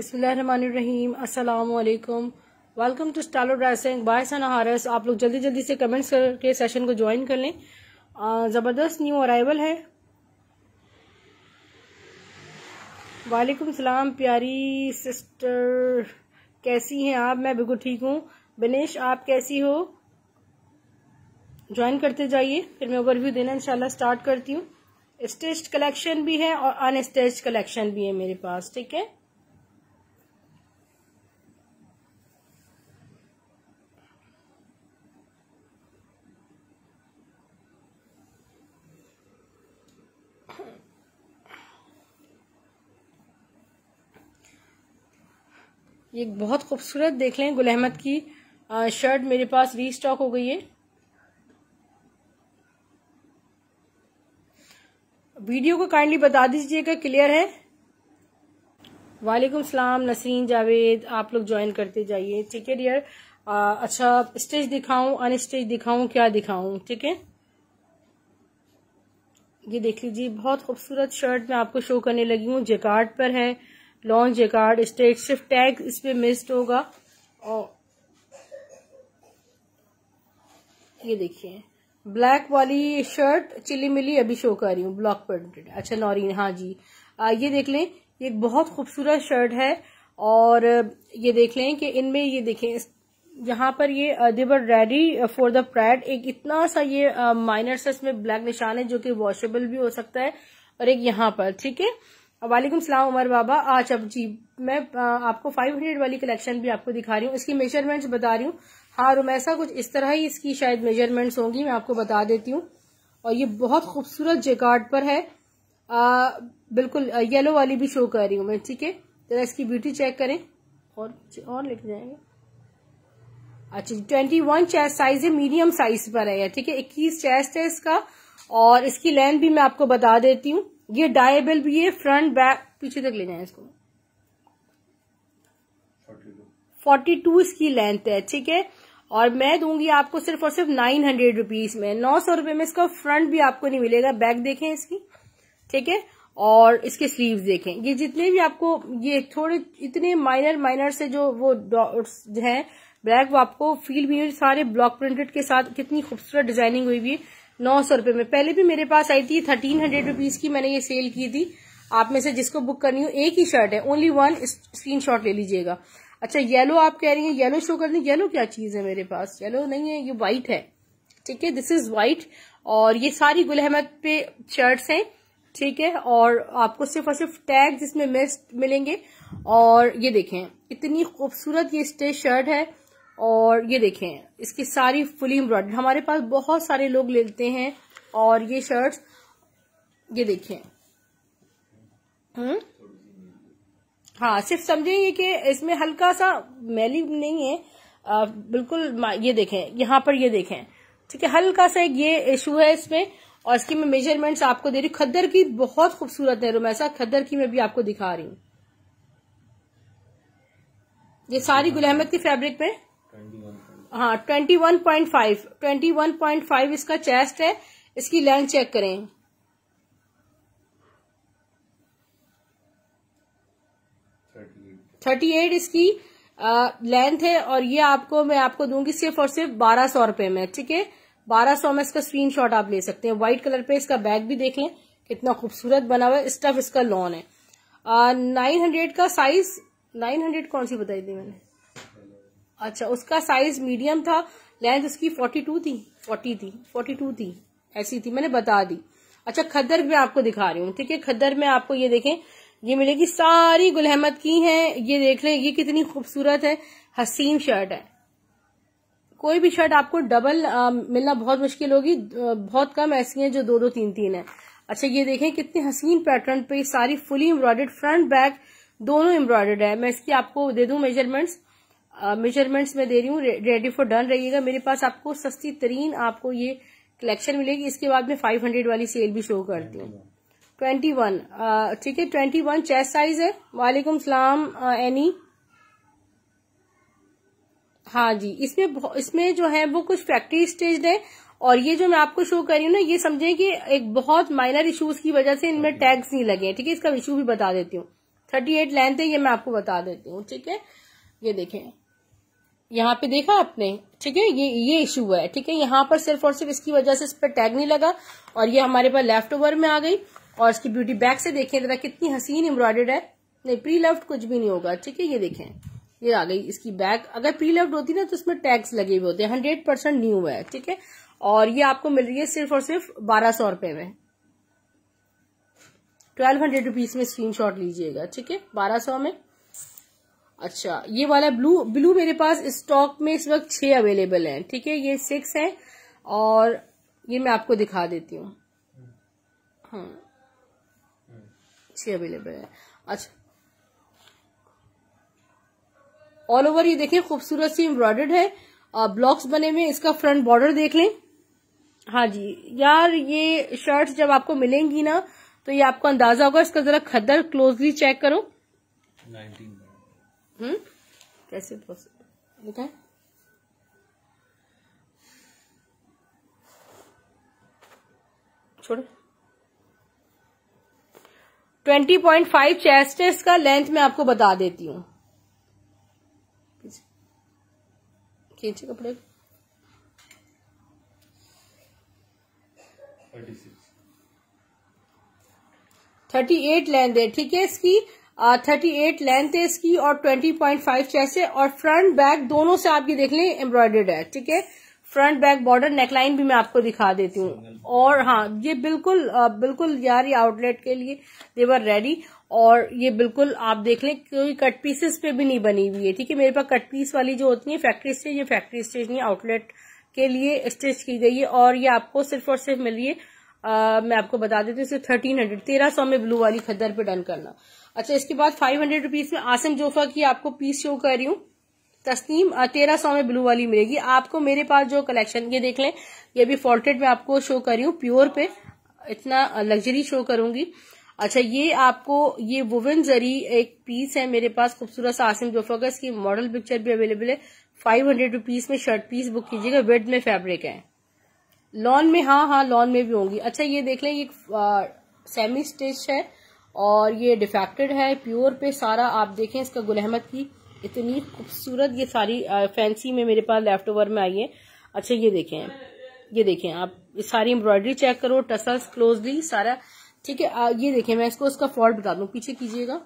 बिस्मिल्लाहिर्रहमानिर्रहीम अस्सलाम वालेकुम वेलकम टू स्टालो ड्रेसिंग बाय सना हारस आप लोग जल्दी जल्दी से कमेंट्स करके सेशन को ज्वाइन कर लें ज़बरदस्त न्यू अराइवल है वालेकुम सलाम प्यारी सिस्टर कैसी हैं आप मैं बिल्कुल ठीक हूँ बिनेश आप कैसी हो ज्वाइन करते जाइए फिर मैं ओवरव्यू देना इंशाल्लाह स्टार्ट करती हूँ स्टिच्ड कलेक्शन भी है और अनस्टिच्ड कलेक्शन भी है मेरे पास ठीक है ये बहुत खूबसूरत देख लें गुल अहमद की शर्ट मेरे पास री स्टॉक हो गई है वीडियो को काइंडली बता दीजिएगा क्लियर है वालेकुम सलाम नसरीन जावेद आप लोग ज्वाइन करते जाइए ठीक है डियर अच्छा स्टेज दिखाऊं अनस्टेज दिखाऊं क्या दिखाऊं ठीक है ये देख लीजिए बहुत खूबसूरत शर्ट मैं आपको शो करने लगी हूँ जेकार्ड पर है लॉन्च जेकार्ड स्टेट सिर्फ टैग इसमें मिस्ड होगा और ये देखिए ब्लैक वाली शर्ट चिली मिली अभी शो कर रही हूँ ब्लॉक प्रिंटेड अच्छा नौरीन हाँ जी आ, ये देख लें ये एक बहुत खूबसूरत शर्ट है और ये देख लें कि इनमें ये देखें यहाँ पर ये देवर रेडी फॉर द प्रैड एक इतना सा ये माइनर सा इसमें ब्लैक निशान है जो कि वॉशेबल भी हो सकता है और एक यहाँ पर ठीक है वालेकुम सलाम उमर बाबा आज अब जी मैं आपको 500 वाली कलेक्शन भी आपको दिखा रही हूँ इसकी मेजरमेंट्स बता रही हूँ हाँ रोमैसा कुछ इस तरह ही इसकी शायद मेजरमेंट्स होंगी मैं आपको बता देती हूँ और ये बहुत खूबसूरत जेकार्ड पर है आ, बिल्कुल येलो वाली भी शो कर रही हूँ मैं ठीक है जरा इसकी ब्यूटी चेक करें और और लेके जाएंगे अच्छा जी ट्वेंटी वन चेस्ट साइज है मीडियम साइज पर है ठीक है इक्कीस चेस्ट है इसका और इसकी लेंथ भी मैं आपको बता देती हूँ ये डायबल भी है फ्रंट बैक पीछे तक ले जाए इसको फोर्टी टू इसकी लेंथ है ठीक है और मैं दूंगी आपको सिर्फ और सिर्फ नाइन हंड्रेड रुपीज में नौ सौ रुपए में इसका फ्रंट भी आपको नहीं मिलेगा बैक देखें इसकी ठीक है और इसके स्लीव्स देखें ये जितने भी आपको ये थोड़े इतने माइनर माइनर से जो वो डॉट्स हैं ब्लैक वो आपको फील भी सारे ब्लॉक प्रिंटेड के साथ कितनी खूबसूरत डिजाइनिंग हुई हुई है नौ सौ रुपये में पहले भी मेरे पास आई थी थर्टीन हंड्रेड रुपीज की मैंने ये सेल की थी आप में से जिसको बुक करनी हो एक ही शर्ट है ओनली वन स्क्रीन शॉट ले लीजिएगा अच्छा येलो आप कह रही है येलो शो कर दी येलो क्या चीज है मेरे पास येलो नहीं है ये व्हाइट है ठीक है दिस इज व्हाइट और ये सारी गुल अहमद पे शर्ट्स हैं ठीक है और आपको सिर्फ और सिर्फ टैग जिसमें मिस मिलेंगे और ये देखें इतनी खूबसूरत ये स्टे शर्ट है और ये देखें इसकी सारी फुली एम्ब्रॉयडरी हमारे पास बहुत सारे लोग लेते हैं और ये शर्ट ये देखें हम्म हाँ सिर्फ समझे ये कि इसमें हल्का सा मैली नहीं है आ, बिल्कुल ये देखें यहाँ पर ये देखें ठीक है हल्का सा एक ये इशू है इसमें और इसकी मैं मेजरमेंट्स आपको दे रही हूँ खद्दर की बहुत खूबसूरत है रोमैसा खद्दर की मैं भी आपको दिखा रही हूँ ये सारी गुल की फैब्रिक में हाँ twenty one point five twenty one point five इसका चेस्ट है इसकी लेंथ चेक करें थर्टी एट इसकी लेंथ है और ये आपको मैं आपको दूंगी सिर्फ और सिर्फ बारह सौ रुपए में ठीक है बारह सौ में इसका स्क्रीनशॉट आप ले सकते हैं व्हाइट कलर पे इसका बैग भी देख लें कितना खूबसूरत बना हुआ है स्टफ इसका लॉन है नाइन हंड्रेड का साइज नाइन हंड्रेड कौन सी बताई थी मैंने अच्छा उसका साइज मीडियम था लेंथ उसकी फोर्टी टू थी फोर्टी थी फोर्टी टू थी ऐसी थी मैंने बता दी अच्छा खद्दर मैं आपको दिखा रही हूँ ठीक है खद्दर में आपको ये देखें ये मिलेगी सारी गुलहमद की है ये देख रहे ये कितनी खूबसूरत है हसीन शर्ट है कोई भी शर्ट आपको डबल आ, मिलना बहुत मुश्किल होगी बहुत कम ऐसी हैं जो दो दो तीन तीन है अच्छा ये देखें कितने हसीन पैटर्न पे सारी फुली एम्ब्रॉयडर्ड फ्रंट बैक दोनों एम्ब्रॉयडर्ड है मैं इसकी आपको दे दूं मेजरमेंट्स मेजरमेंट्स मैं दे रही हूँ रेडी फॉर डन रहिएगा मेरे पास आपको सस्ती तरीन आपको ये कलेक्शन मिलेगी इसके बाद में फाइव हंड्रेड वाली सेल भी शो करती हूँ ट्वेंटी वन ठीक है ट्वेंटी वन चेस्ट साइज है वालेकुम सलाम एनी हाँ जी इसमें इसमें जो है वो कुछ फैक्ट्री स्टेज है और ये जो मैं आपको शो कर रही हूँ ना ये समझें कि एक बहुत माइनर इश्यूज की वजह से इनमें टैग्स नहीं लगे ठीक है इसका इश्यू भी बता देती हूँ थर्टी एट लेंथ है ये मैं आपको बता देती हूँ ठीक है ये देखें यहाँ पे देखा आपने ठीक है ये ये इशू हुआ है ठीक है यहाँ पर सिर्फ और सिर्फ इसकी वजह से इस पर टैग नहीं लगा और ये हमारे पास लेफ्ट ओवर में आ गई और इसकी ब्यूटी बैक से देखें जरा कितनी हसीन एम्ब्रॉयडर्ड है नहीं प्री लेफ्ट कुछ भी नहीं होगा ठीक है ये देखें ये आ गई इसकी बैग अगर प्री लेफ्ट होती ना तो इसमें टैग्स लगे हुए होते हैं हंड्रेड परसेंट न्यू है ठीक है और ये आपको मिल रही है सिर्फ और सिर्फ बारह सौ रुपए में ट्वेल्व हंड्रेड रुपीज में स्क्रीन शॉट लीजिएगा ठीक है बारह सौ में अच्छा ये वाला ब्लू ब्लू मेरे पास स्टॉक में इस वक्त छह अवेलेबल है ठीक है ये सिक्स है और ये मैं आपको दिखा देती हूँ छ अवेलेबल है अच्छा ऑल ओवर ये देखिए खूबसूरत सी एम्ब्रॉयडर्ड है ब्लॉक्स बने हुए इसका फ्रंट बॉर्डर देख लें हाँ जी यार ये शर्ट्स जब आपको मिलेंगी ना तो ये आपको अंदाजा होगा इसका जरा खदर क्लोजली चेक करो हम्म कैसे पॉसिबल छोड़ ट्वेंटी पॉइंट फाइव चेस्टेस का लेंथ मैं आपको बता देती हूँ खींचे कपड़े थर्टी एट लेंथ है ठीक है इसकी थर्टी एट लेंथ है इसकी और ट्वेंटी पॉइंट फाइव चेस है और फ्रंट बैक दोनों से आप ये देख लें एम्ब्रॉयडर्ड है ठीक है फ्रंट बैक बॉर्डर नेकलाइन भी मैं आपको दिखा देती हूँ और हाँ ये बिल्कुल uh, बिल्कुल यार ये आउटलेट के लिए देवर रेडी और ये बिल्कुल आप देख लें कोई कट पीसेस पे भी नहीं बनी हुई है ठीक है मेरे पास कट पीस वाली जो होती है फैक्ट्री स्टेज ये फैक्ट्री स्टेज नहीं आउटलेट के लिए स्टिच की गई है और ये आपको सिर्फ और सिर्फ मिली है uh, मैं आपको बता देती हूँ सिर्फ थर्टीन हंड्रेड तेरह सौ में ब्लू वाली खद्दर पे डन करना अच्छा इसके बाद फाइव हंड्रेड रुपीज में आसम जोफा की आपको पीस शो कर रही हूँ तस्नीम तेरह सौ में ब्लू वाली मिलेगी आपको मेरे पास जो कलेक्शन ये देख लें ये भी फॉल्टेड में आपको शो कर रही हूँ प्योर पे इतना लग्जरी शो करूंगी अच्छा ये आपको ये वुवन जरी एक पीस है मेरे पास खूबसूरत सा आसिम जोफा का इसकी मॉडल पिक्चर भी अवेलेबल है फाइव हंड्रेड रुपीज में शर्ट पीस बुक कीजिएगा वेड में फेब्रिक है लॉन में हाँ हाँ लॉन में भी होंगी अच्छा ये देख लें ये सेमी स्टिच है और ये डिफेक्टेड है प्योर पे सारा आप देखें इसका गुलहमत की इतनी खूबसूरत ये सारी आ, फैंसी में मेरे पास लेफ्ट ओवर में आई है अच्छा ये देखें ये देखें आप ये सारी एम्ब्रॉयडरी चेक करो टसल्स क्लोजली सारा ठीक है ये देखें मैं इसको इसका फॉल्ट बता दू पीछे कीजिएगा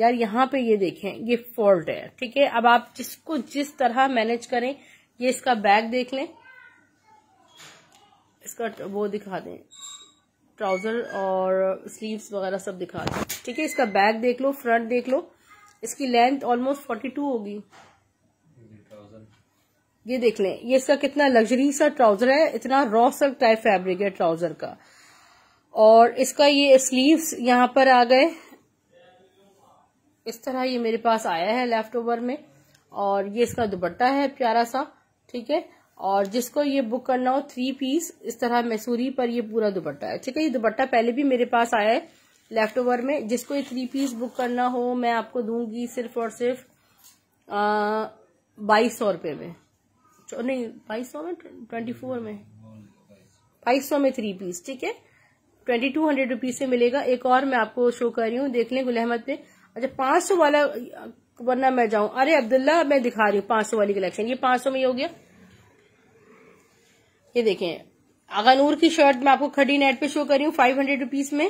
यार यहाँ पे ये देखें ये फॉल्ट है ठीक है अब आप जिसको जिस तरह मैनेज करें ये इसका बैग देख लें इसका वो दिखा दें ट्राउज़र और स्लीव्स वगैरह सब दिखा दो ठीक है इसका बैक देख लो फ्रंट देख लो इसकी लेंथ ऑलमोस्ट फोर्टी टू होगी ये देख लें ये इसका कितना लग्जरी सा ट्राउजर है इतना रॉ सा टाइप फैब्रिक है ट्राउजर का और इसका ये स्लीव्स यहाँ पर आ गए इस तरह ये मेरे पास आया है लेफ्ट ओवर में और ये इसका दुपट्टा है प्यारा सा ठीक है और जिसको ये बुक करना हो थ्री पीस इस तरह मैसूरी पर ये पूरा दुपट्टा है ठीक है ये दुपट्टा पहले भी मेरे पास आया है लेफ्ट ओवर में जिसको ये थ्री पीस बुक करना हो मैं आपको दूंगी सिर्फ और सिर्फ बाईस सौ रुपये में नहीं बाईस सौ में ट्वेंटी फोर में बाईस सौ में थ्री पीस ठीक है ट्वेंटी टू हंड्रेड रुपीज से मिलेगा एक और मैं आपको शो कर रही हूँ देख लें गुल अहमद पे अच्छा पांच सौ वाला वरना मैं जाऊं अरे अब्दुल्ला मैं दिखा रही हूँ पांच सौ वाली कलेक्शन ये पांच सौ में ही हो गया ये देखें अगानूर की शर्ट मैं आपको खड़ी नेट पे शो कर रही हूं फाइव हंड्रेड रुपीज में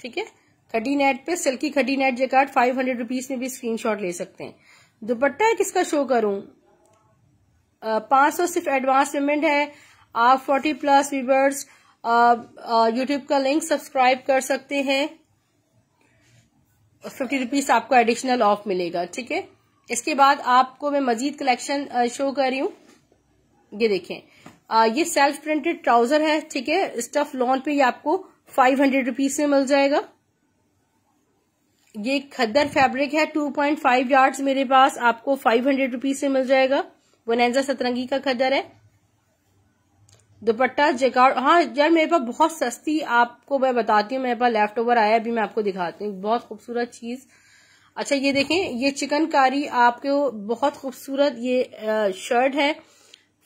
ठीक है खडी नेट पे सिल्की खडी net jacquard five hundred rupees में भी स्क्रीनशॉट ले सकते हैं दुपट्टा किसका शो करूं पांच सौ सिर्फ एडवांस पेमेंट है आप फोर्टी प्लस व्यूवर्स यूट्यूब का लिंक सब्सक्राइब कर सकते हैं फिफ्टी रुपीज आपको एडिशनल ऑफ मिलेगा ठीक है इसके बाद आपको मैं मजीद कलेक्शन शो कर रही हूँ ये देखें आ, ये सेल्फ प्रिंटेड ट्राउजर है ठीक है स्टफ लॉन पे ये आपको फाइव हंड्रेड रुपीज में मिल जाएगा ये खद्दर फैब्रिक है टू पॉइंट फाइव यार्ड मेरे पास आपको फाइव हंड्रेड रुपीज से मिल जाएगा वनेजा सतरंगी का खद्दर है दुपट्टा जेकार हाँ यार मेरे पास बहुत सस्ती आपको मैं बताती हूँ मेरे पास लेफ्ट ओवर आया अभी मैं आपको दिखाती हूँ बहुत खूबसूरत चीज़ अच्छा ये देखें ये चिकनकारी आपके बहुत खूबसूरत ये शर्ट है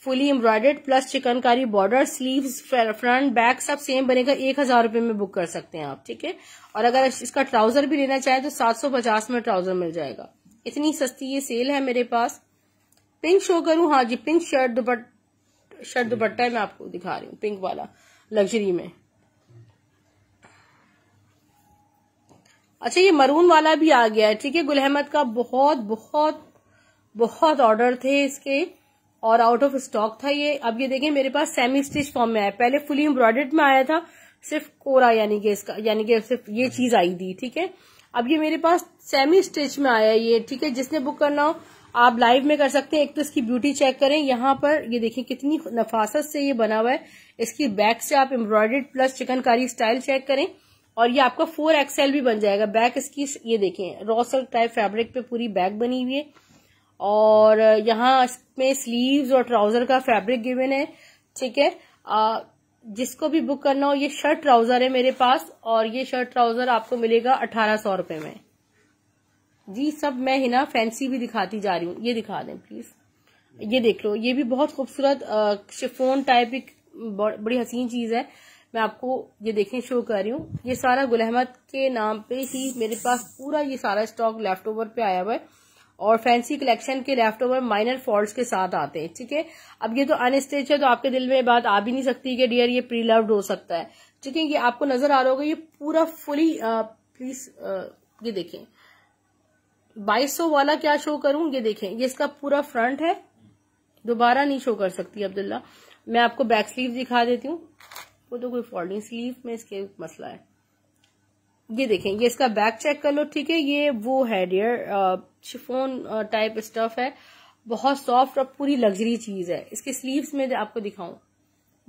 fully embroidered plus chikankari border sleeves front back सब सेम बनेगा एक हजार रुपये में बुक कर सकते हैं आप ठीक है और अगर इसका ट्राउजर भी लेना चाहें तो सात सौ पचास में ट्राउजर मिल जाएगा इतनी सस्ती ये सेल है मेरे पास पिंक शो करूं हाँ जी पिंक शर्ट दुपट शर्ट दुपट्टा है मैं आपको दिखा रही हूँ पिंक वाला लग्जरी में अच्छा ये मरून वाला भी आ गया है ठीक है गुल अहमद का बहुत बहुत बहुत ऑर्डर थे इसके और आउट ऑफ स्टॉक था ये अब ये देखें मेरे पास सेमी स्टिच फॉर्म में आया पहले फुली एम्ब्रॉयडर्ड में आया था सिर्फ कोरा यानी कि इसका यानी कि सिर्फ ये चीज आई थी ठीक है अब ये मेरे पास सेमी स्टिच में आया ये ठीक है जिसने बुक करना हो आप लाइव में कर सकते हैं एक तो इसकी ब्यूटी चेक करें यहां पर ये देखें कितनी नफासत से ये बना हुआ है इसकी बैक से आप embroidered plus chikankari style check करें और ये आपका फोर एक्सएल भी बन जाएगा बैक इसकी ये देखें रॉसल टाइप फैब्रिक पे पूरी बैक बनी हुई है और यहाँ इसमें स्लीव्स और ट्राउजर का फैब्रिक गिवन है ठीक है आ, जिसको भी बुक करना हो ये शर्ट ट्राउजर है मेरे पास और ये शर्ट ट्राउजर आपको मिलेगा अठारह सौ रूपये में जी सब मैं ना फैंसी भी दिखाती जा रही हूँ ये दिखा दें प्लीज ये देख लो ये भी बहुत खूबसूरत शिफोन टाइप एक बड़ी हसीन चीज है मैं आपको ये देखें शो कर रही हूँ ये सारा गुल अहमद के नाम पे ही मेरे पास पूरा ये सारा स्टॉक लेफ्ट ओवर पे आया हुआ है और फैंसी कलेक्शन के लेफ्ट ओवर माइनर फॉल्ट के साथ आते हैं ठीक है अब ये तो अनस्टेज है तो आपके दिल में बात आ भी नहीं सकती कि डियर ये लव्ड हो सकता है ठीक है ये आपको नजर आ रहा होगा ये पूरा फुली प्लीज ये देखें 2200 वाला क्या शो करूं ये देखें ये इसका पूरा फ्रंट है दोबारा नहीं शो कर सकती अब्दुल्ला मैं आपको बैक स्लीव दिखा देती हूँ वो तो कोई नहीं स्लीव में इसके मसला है ये देखें ये इसका बैक चेक कर लो ठीक है ये वो है डियर शिफोन टाइप स्टफ है बहुत सॉफ्ट और पूरी लग्जरी चीज है इसके स्लीव्स में आपको दिखाऊं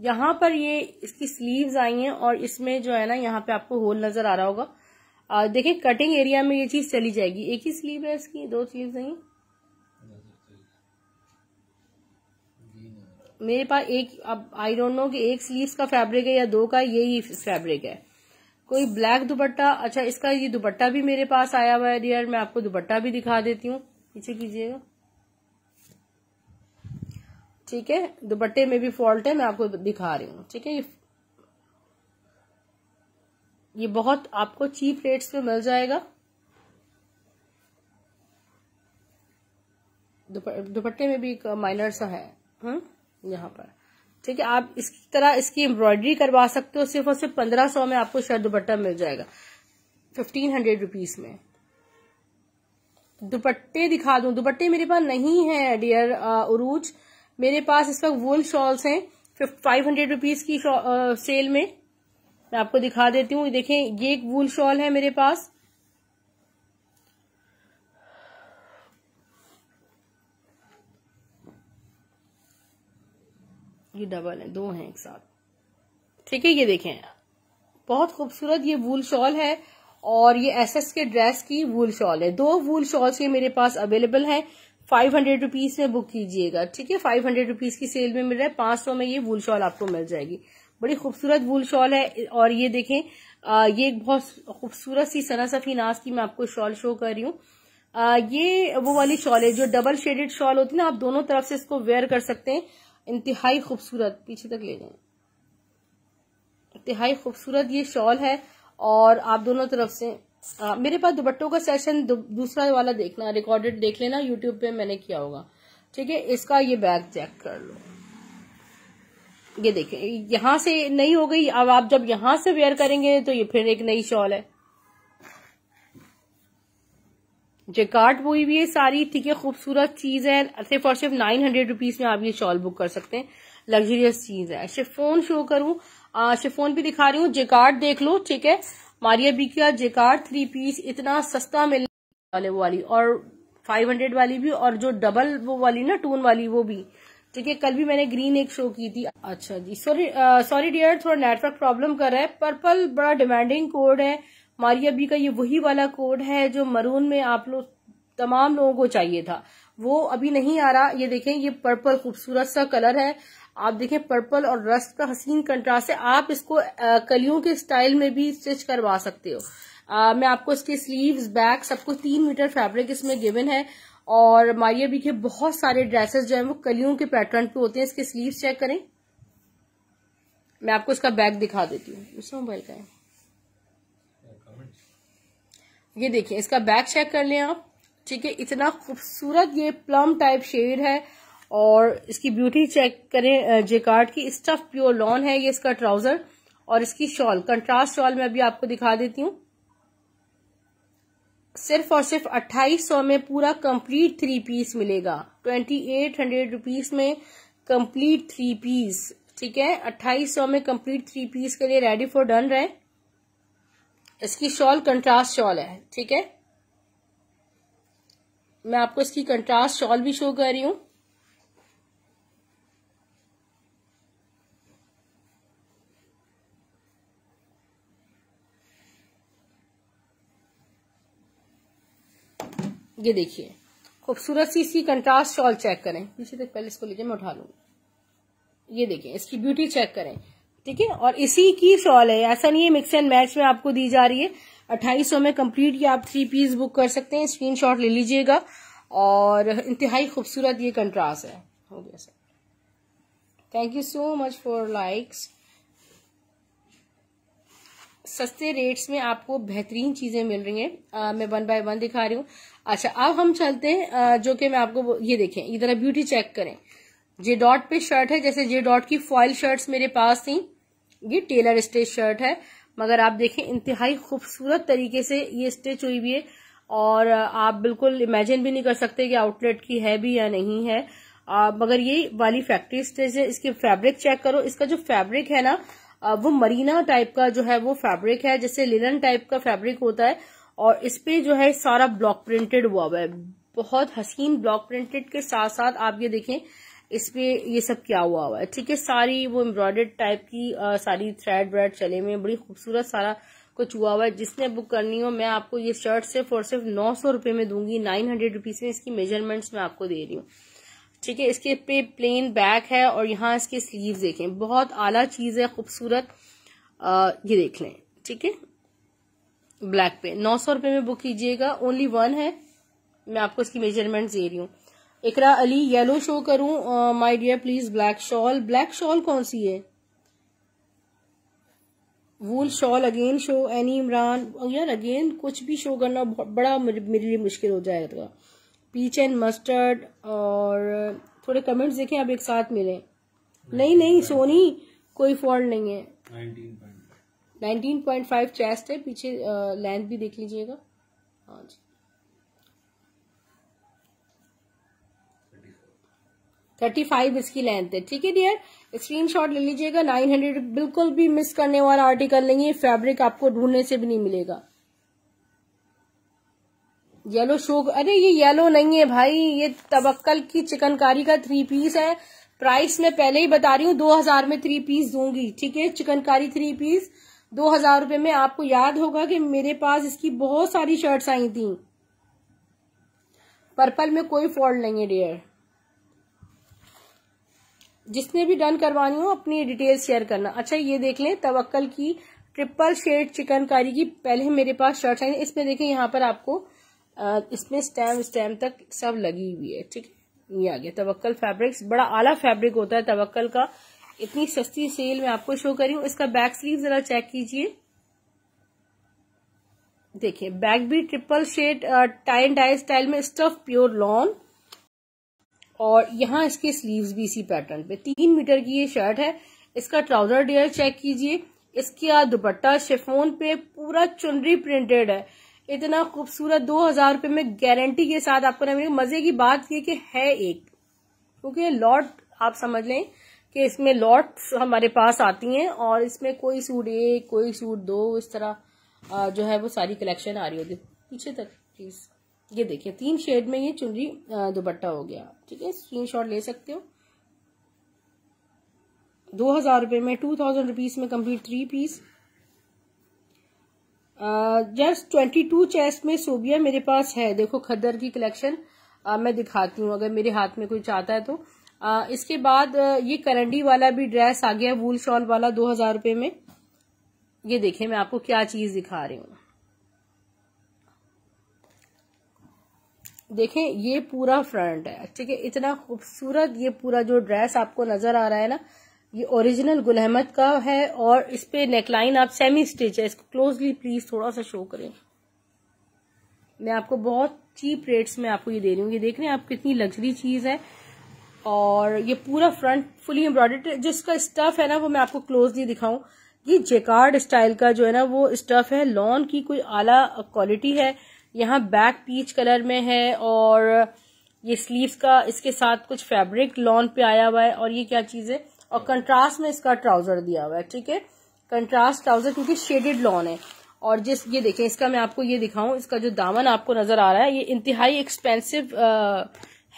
यहां पर ये इसकी स्लीव्स आई हैं और इसमें जो है ना यहाँ पे आपको होल नजर आ रहा होगा देखिए कटिंग एरिया में ये चीज चली जाएगी एक ही स्लीव है इसकी दो स्लीव नहीं मेरे पास एक अब आई डोंट नो कि एक स्लीव्स का फैब्रिक है या दो का यही फैब्रिक है कोई ब्लैक दुपट्टा अच्छा इसका ये दुपट्टा भी मेरे पास आया हुआ है डियर मैं आपको दुपट्टा भी दिखा देती हूँ पीछे कीजिएगा ठीक है दुपट्टे में भी फॉल्ट है मैं आपको दिखा रही हूँ ठीक है ये बहुत आपको चीप रेट्स पे मिल जाएगा दुपट्टे में भी एक माइनर सा है हुँ? हम्म? यहाँ पर ठीक है आप इसकी तरह इसकी एम्ब्रॉयडरी करवा सकते हो सिर्फ और सिर्फ पंद्रह सौ में आपको शायद दुपट्टा मिल जाएगा फिफ्टीन हंड्रेड रुपीज में दुपट्टे दिखा दू दुपट्टे मेरे पास नहीं है डियर uh, उरूज मेरे पास इस वक्त वुल शॉल्स हैं फाइव हंड्रेड रुपीज की आ, सेल uh, में मैं आपको दिखा देती हूँ देखें ये एक वुल शॉल है मेरे पास ये डबल है दो हैं एक साथ ठीक है ये देखें बहुत खूबसूरत ये वूल शॉल है और ये एसएस के ड्रेस की वूल शॉल है दो वूल शॉल्स ये मेरे पास अवेलेबल है फाइव हंड्रेड रुपीज में बुक कीजिएगा ठीक है फाइव हंड्रेड रुपीज की सेल में मिल रहा है पांच सौ में ये वूल शॉल आपको मिल जाएगी बड़ी खूबसूरत वूल शॉल है और ये देखें आ, ये एक बहुत खूबसूरत सी सना सफी नाज की मैं आपको शॉल शो कर रही हूँ ये वो वाली शॉल है जो डबल शेडेड शॉल होती है ना आप दोनों तरफ से इसको वेयर कर सकते हैं इंतहाई खूबसूरत पीछे तक ले जाए इंतहाई खूबसूरत ये शॉल है और आप दोनों तरफ से आ, मेरे पास दुपट्टों का सेशन दूसरा वाला देखना रिकॉर्डेड देख लेना यूट्यूब पे मैंने किया होगा ठीक है इसका ये बैग चेक कर लो ये देखें यहां से नहीं हो गई अब आप जब यहां से वेयर करेंगे तो ये फिर एक नई शॉल है जेकार्ड हुई भी है सारी ठीक है खूबसूरत चीज है सिर्फ और सिर्फ नाइन हंड्रेड रुपीज में आप ये शॉल बुक कर सकते हैं लग्जरियस चीज है शिफोन शो करूँ शिफोन भी दिखा रही हूँ जेकार्ड देख लो ठीक है Maria B jacquard three piece इतना सस्ता मिलने वाले वो वाली और फाइव हंड्रेड वाली भी और जो डबल वो वाली ना टून वाली वो भी ठीक है कल भी मैंने ग्रीन एक शो की थी अच्छा जी सॉरी सॉरी डियर थोड़ा नेटवर्क प्रॉब्लम कर रहा है पर्पल बड़ा डिमांडिंग कोड है मारिया बी का ये वही वाला कोड है जो मरून में आप लोग तमाम लोगों को चाहिए था वो अभी नहीं आ रहा ये देखें ये पर्पल खूबसूरत सा कलर है आप देखें पर्पल और रस्ट का हसीन कंट्रास्ट है आप इसको कलियों के स्टाइल में भी स्टिच करवा सकते हो आ, मैं आपको इसके स्लीव्स बैक सबको तीन मीटर फैब्रिक इसमें गिवन है और मारिया बी के बहुत सारे ड्रेसेस जो है वो कलियों के पैटर्न पे होते हैं इसके स्लीव्स चेक करें मैं आपको इसका बैक दिखा देती हूँ मोबाइल का है ये देखिए इसका बैक चेक कर लें आप ठीक है इतना खूबसूरत ये प्लम टाइप शेड है और इसकी ब्यूटी चेक करें जेकार्ड की स्टफ प्योर लॉन है ये इसका ट्राउजर और इसकी शॉल कंट्रास्ट शॉल मैं अभी आपको दिखा देती हूँ सिर्फ और सिर्फ अट्ठाईस सौ में पूरा कंप्लीट थ्री पीस मिलेगा ट्वेंटी एट हंड्रेड रुपीज में कंप्लीट थ्री पीस ठीक है अट्ठाईस सौ में कंप्लीट थ्री पीस के लिए रेडी फॉर डन रहे इसकी शॉल कंट्रास्ट शॉल है ठीक है मैं आपको इसकी कंट्रास्ट शॉल भी शो कर रही हूं ये देखिए खूबसूरत सी इसकी कंट्रास्ट शॉल चेक करें पीछे तक पहले इसको लीजिए मैं उठा लूंगी ये देखिए इसकी ब्यूटी चेक करें ठीक है और इसी की शॉल है ऐसा नहीं है मिक्स एंड मैच में आपको दी जा रही है अट्ठाईस में कंप्लीट ये आप थ्री पीस बुक कर सकते हैं स्क्रीन ले लीजिएगा और इंतहाई खूबसूरत ये कंट्रास्ट है हो गया sir thank you so much for likes सस्ते रेट्स में आपको बेहतरीन चीज़ें मिल रही हैं मैं वन बाय वन दिखा रही हूँ अच्छा अब हम चलते हैं जो कि मैं आपको ये देखें इधर ब्यूटी चेक करें जे डॉट पे शर्ट है जैसे जे डॉट की फॉइल शर्ट्स मेरे पास थी ये टेलर स्टेज शर्ट है मगर आप देखें इंतहाई खूबसूरत तरीके से ये स्टिच हुई भी है और आप बिल्कुल इमेजिन भी नहीं कर सकते कि आउटलेट की है भी या नहीं है आ, मगर ये वाली फैक्ट्री स्टेज है इसकी फैब्रिक चेक करो इसका जो फैब्रिक है ना वो मरीना टाइप का जो है वो फैब्रिक है जैसे लिलन टाइप का फैब्रिक होता है और इस पे जो है सारा ब्लॉक प्रिंटेड हुआ हुआ है बहुत हसीन ब्लॉक प्रिंटेड के साथ साथ आप ये देखें इसमें ये सब क्या हुआ हुआ है ठीक है सारी वो एम्ब्रॉयडर्ड टाइप की आ, सारी थ्रेड व्रेड चले हुए बड़ी खूबसूरत सारा कुछ हुआ हुआ है जिसने बुक करनी हो मैं आपको ये शर्ट सिर्फ और सिर्फ नौ सौ रुपये में दूंगी नाइन हंड्रेड रुपीज़ में इसकी मेजरमेंट्स मैं आपको दे रही हूँ ठीक है इसके पे प्लेन बैक है और यहाँ इसके स्लीव देखें बहुत आला चीज़ है खूबसूरत ये देख लें ठीक है ब्लैक पे नौ सौ रुपये में बुक कीजिएगा ओनली वन है मैं आपको इसकी मेजरमेंट दे रही हूँ इकरा अली येलो शो करूं my dear please black shawl black shawl कौन सी है wool shawl again show any Imran यार अगेन कुछ भी शो करना बड़ा मेरे लिए मुश्किल हो जाएगा पीच एंड मस्टर्ड और थोड़े कमेंट्स देखें आप एक साथ मिले नहीं नहीं सोनी कोई फॉल्ट नहीं है 19.5 नाइनटीन पॉइंट फाइव चेस्ट है पीछे लेंथ भी देख लीजिएगा हाँ जी थर्टी फाइव इसकी लेंथ है ठीक है डियर स्क्रीनशॉट ले लीजिएगा नाइन हंड्रेड बिल्कुल भी मिस करने वाला आर्टिकल नहीं है फैब्रिक आपको ढूंढने से भी नहीं मिलेगा येलो शो अरे ये येलो नहीं है भाई ये तबक्कल की चिकनकारी का थ्री पीस है प्राइस मैं पहले ही बता रही हूँ दो हजार में थ्री पीस दूंगी ठीक है चिकनकारी थ्री पीस दो हजार रूपये में आपको याद होगा कि मेरे पास इसकी बहुत सारी शर्ट्स आई थी पर्पल में कोई फॉल्ट नहीं है डियर जिसने भी डन करवानी हो अपनी डिटेल शेयर करना अच्छा ये देख लें तवक्कल की ट्रिपल शेड चिकनकारी की पहले मेरे पास शर्ट आई इसमें देखें यहाँ पर आपको इसमें स्टैम स्टैम तक सब लगी हुई है ठीक है ये आ गया तवक्कल फैब्रिक्स बड़ा आला फैब्रिक होता है तवक्कल का इतनी सस्ती सेल में आपको शो करी हूँ इसका बैक स्लीव जरा चेक कीजिए देखिए बैक भी triple shade tie dye style में स्टफ प्योर लॉन और यहाँ इसके स्लीव्स भी इसी पैटर्न पे तीन मीटर की ये शर्ट है इसका ट्राउजर डेयर चेक कीजिए इसका दुपट्टा शेफोन पे पूरा चुनरी प्रिंटेड है इतना खूबसूरत दो हजार रुपये में गारंटी के साथ आपको ना मजे की बात ये कि है एक क्योंकि लॉट आप समझ लें कि इसमें लॉट हमारे पास आती हैं और इसमें कोई सूट एक कोई सूट दो इस तरह जो है वो सारी कलेक्शन आ रही होगी पीछे तक प्लीज़ ये देखिए तीन शेड में ये चुनरी दुपट्टा हो गया ठीक है स्क्रीन ले सकते हो दो हजार रुपये में टू थाउजेंड रुपीज में complete three piece just twenty two chest में सोबिया मेरे पास है देखो खदर की कलेक्शन मैं दिखाती हूँ अगर मेरे हाथ में कोई चाहता है तो आ, इसके बाद आ, ये करंडी वाला भी ड्रेस आ गया वूल शॉल वाला दो हजार रुपये में ये देखिए मैं आपको क्या चीज दिखा रही हूँ देखें ये पूरा फ्रंट है ठीक है इतना खूबसूरत ये पूरा जो ड्रेस आपको नजर आ रहा है ना ये ओरिजिनल गुलहमद का है और इस पे नेकलाइन आप सेमी स्टिच है इसको क्लोजली प्लीज थोड़ा सा शो करें मैं आपको बहुत चीप रेट्स में आपको ये दे रही हूँ ये देख रहे हैं आप कितनी लग्जरी चीज है और ये पूरा फ्रंट फुली एम्ब्रॉयड जिसका स्टफ है ना वो मैं आपको क्लोजली दिखाऊं ये जेकार्ड स्टाइल का जो है ना वो स्टफ है लॉन की कोई आला क्वालिटी है यहाँ बैक पीच कलर में है और ये स्लीव्स का इसके साथ कुछ फैब्रिक लॉन पे आया हुआ है और ये क्या चीज है और कंट्रास्ट में इसका ट्राउजर दिया हुआ है ठीक है कंट्रास्ट ट्राउजर क्योंकि शेडेड लॉन है और जिस ये देखें इसका मैं आपको ये दिखाऊं इसका जो दामन आपको नजर आ रहा है ये इंतहाई एक्सपेंसिव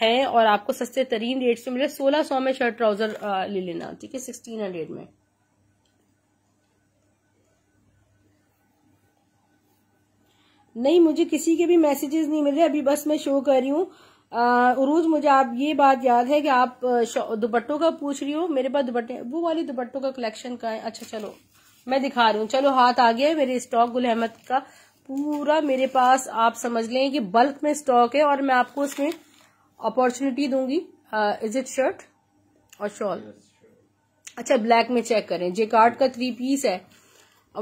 है और आपको सस्ते तरीन रेट से मिले सोलह सौ में शर्ट ट्राउजर ले लेना ठीक है सिक्सटीन हंड्रेड में नहीं मुझे किसी के भी मैसेजेस नहीं मिल रहे अभी बस मैं शो कर रही हूँ उरूज मुझे आप ये बात याद है कि आप दुपट्टों का पूछ रही हो मेरे पास दुपट्टे वो वाले दुपट्टों का कलेक्शन का है अच्छा चलो मैं दिखा रही हूँ चलो हाथ आ गया है मेरे स्टॉक गुल अहमद का पूरा मेरे पास आप समझ लें कि बल्क में स्टॉक है और मैं आपको उसमें अपॉर्चुनिटी दूंगी इज इट शर्ट और शॉल अच्छा ब्लैक में चेक करें जे कार्ड का थ्री पीस है